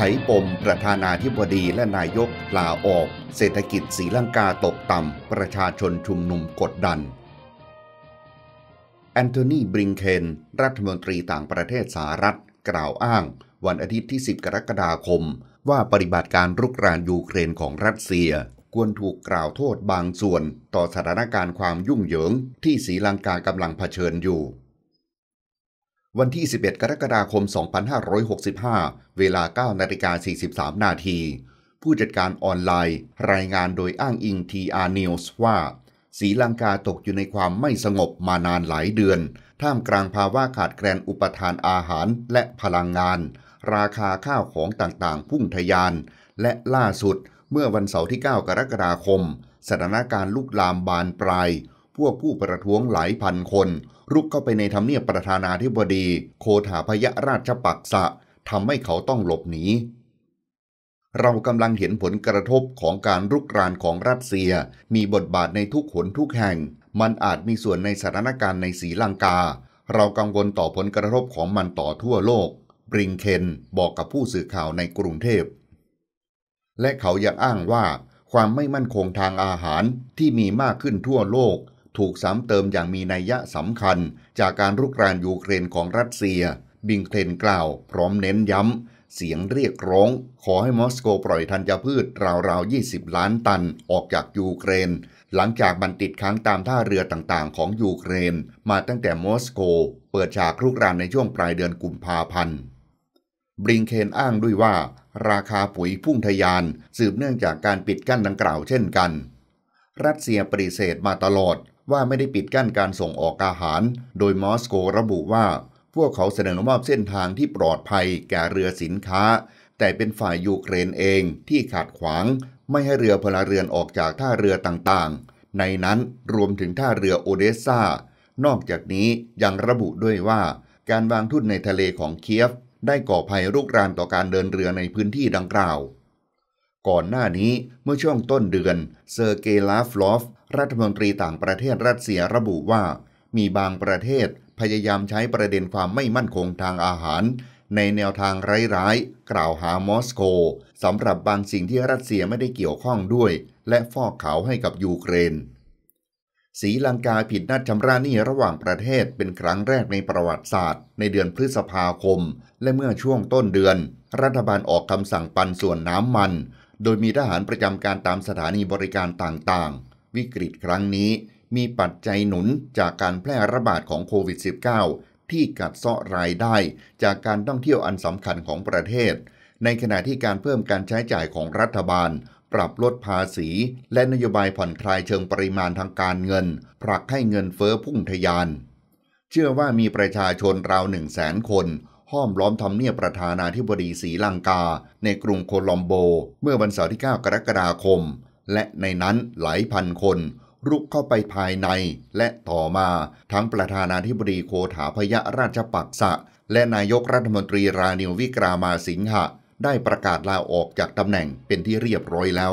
ไขปมประธานาธิบดีและนายกลาออก เศรษฐกิจสีลังกาตกต่ำประชาชนชุมนุมกดดันแอนโทนีบริงเคน รัฐมนตรีต่างประเทศสหรัฐ กล่าวอ้าง วันอาทิตย์ที่ 10 กรกฎาคม ว่าปฏิบัติการรุกรานยูเครนของรัสเซีย ควรถูกกล่าวโทษบางส่วนต่อสถานการณ์ความยุ่งเหยิงที่สีลังกากำลังเผชิญอยู่วันที่ 11 กรกฎาคม 2565 เวลา 9 นาฬิกา43 นาที ผู้จัดการออนไลน์ รายงานโดยอ้างอิง TR News ว่า สีลังกาตกอยู่ในความไม่สงบมานานหลายเดือน ท่ามกลางภาวะขาดแคลนอุปทานอาหารและพลังงาน ราคาข้าวของต่างๆ พุ่งทะยาน และล่าสุด เมื่อวันเสาร์ที่ 9 กรกฎาคม สถานการณ์ลุกลามบานปลายพวกผู้ประท้วงหลายพันคน รุกเข้าไปในทำเนียบประธานาธิบดี โคถาพยราชปักษะทำให้เขาต้องหลบหนี เรากำลังเห็นผลกระทบของการรุกรานของรัสเซีย มีบทบาทในทุกขนทุกแห่ง มันอาจมีส่วนในสถานการณ์ในสีลังกา เรากังวลต่อผลกระทบของมันต่อทั่วโลก บริงเคนบอกกับผู้สื่อข่าวในกรุงเทพและเขายังอ้างว่าความไม่มั่นคงทางอาหารที่มีมากขึ้นทั่วโลกถูกซ้ำเติมอย่างมีนัยยะสำคัญจากการรุกรานยูเครนของรัสเซีย บิงเคลนกล่าวพร้อมเน้นย้ำเสียงเรียกร้อง ขอให้มอสโกปล่อยธัญพืชราวราว20 ล้านตันออกจากยูเครน หลังจากมันติดค้างตามท่าเรือต่างๆของยูเครน มาตั้งแต่มอสโกเปิดฉากรุกรานในช่วงปลายเดือนกุมภาพันธ์บริงเคนอ้างด้วยว่า ราคาปุ๋ยพุ่งทยานสืบเนื่องจากการปิดกั้นดังกล่าวเช่นกัน รัสเซียปฏิเสธมาตลอดว่าไม่ได้ปิดกั้นการส่งออกอาหาร โดยมอสโกระบุว่า พวกเขาเสนอมอบเส้นทางที่ปลอดภัยแก่เรือสินค้า แต่เป็นฝ่ายยูเครนเองที่ขัดขวาง ไม่ให้เรือพลเรือนออกจากท่าเรือต่างๆ ในนั้นรวมถึงท่าเรือโอเดสซา นอกจากนี้ยังระบุด้วยว่า การวางทุ่นในทะเลของเคียฟ ได้ก่อภัยรุกรานต่อการเดินเรือในพื้นที่ดังกล่าวก่อนหน้านี้เมื่อช่วงต้นเดือนเซอร์เกย์ลาฟลอฟ รัฐมนตรีต่างประเทศรัสเซียระบุว่า มีบางประเทศพยายามใช้ประเด็นความไม่มั่นคงทางอาหาร ในแนวทางร้ายๆกล่าวหามอสโกสำหรับบางสิ่งที่รัสเซียไม่ได้เกี่ยวข้องด้วย และฟอกขาวให้กับยูเครนสีลังกาผิดนัดชำระหนี้ระหว่างประเทศเป็นครั้งแรกในประวัติศาสตร์ ในเดือนพฤษภาคม และเมื่อช่วงต้นเดือน รัฐบาลออกคำสั่งปันส่วนน้ำมันโดยมีทหารประจำการตามสถานีบริการต่างๆ วิกฤตครั้งนี้มีปัจจัยหนุนจากการแพร่ระบาดของโควิด -19 ที่กัดเซาะรายได้ จากการท่องเที่ยวอันสำคัญของประเทศ ในขณะที่การเพิ่มการใช้จ่ายของรัฐบาล ปรับลดภาษี และนโยบายผ่อนคลายเชิงปริมาณทางการเงินผลักให้เงินเฟอ้อพุ่งทะยาน เชื่อว่ามีประชาชนราวหนึ่งแสนคนห้อมล้อมทำเนียบประธานาธิบดีสีลังกา ในกรุงโคลอมโบ เมื่อวันเสาร์ที่ 9 กรกฎาคม และในนั้นหลายพันคน รุกเข้าไปภายใน และต่อมาทั้งประธานาธิบดีโคถาพยราชปักษะ และนายกรัฐมนตรีรานิววิกรามาสิงหะ ได้ประกาศลาออกจากตำแหน่งเป็นที่เรียบร้อยแล้ว